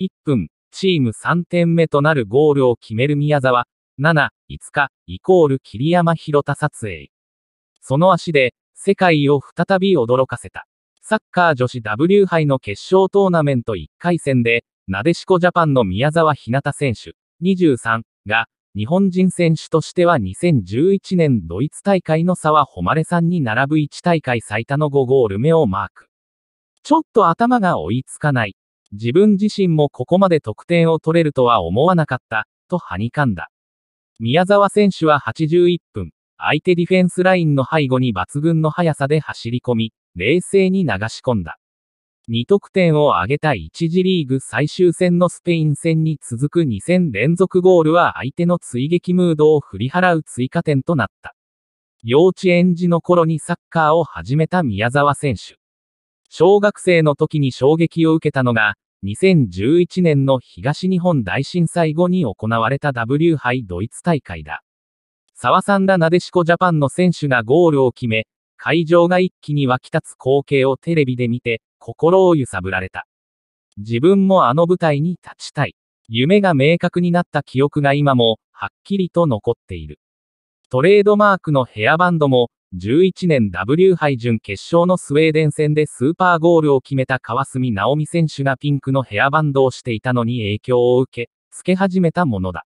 1分、チーム3点目となるゴールを決める宮沢、7、5日、イコール桐山広田撮影。その足で、世界を再び驚かせた。サッカー女子 W 杯の決勝トーナメント1回戦で、なでしこジャパンの宮沢ひなた選手、23が、日本人選手としては2011年ドイツ大会の差は誉さんに並ぶ1大会最多の5ゴール目をマーク。ちょっと頭が追いつかない。自分自身もここまで得点を取れるとは思わなかった、とはにかんだ。宮沢選手は81分、相手ディフェンスラインの背後に抜群の速さで走り込み、冷静に流し込んだ。2得点を挙げた1次リーグ最終戦のスペイン戦に続く2戦連続ゴールは相手の追撃ムードを振り払う追加点となった。幼稚園児の頃にサッカーを始めた宮沢選手。小学生の時に衝撃を受けたのが、2011年の東日本大震災後に行われた W 杯ドイツ大会だ。沢さんらなでしこジャパンの選手がゴールを決め、会場が一気に沸き立つ光景をテレビで見て、心を揺さぶられた。自分もあの舞台に立ちたい。夢が明確になった記憶が今も、はっきりと残っている。トレードマークのヘアバンドも、1 1年 W 杯準決勝のスウェーデン戦でスーパーゴールを決めた川澄直美選手がピンクのヘアバンドをしていたのに影響を受け、つけ始めたものだ。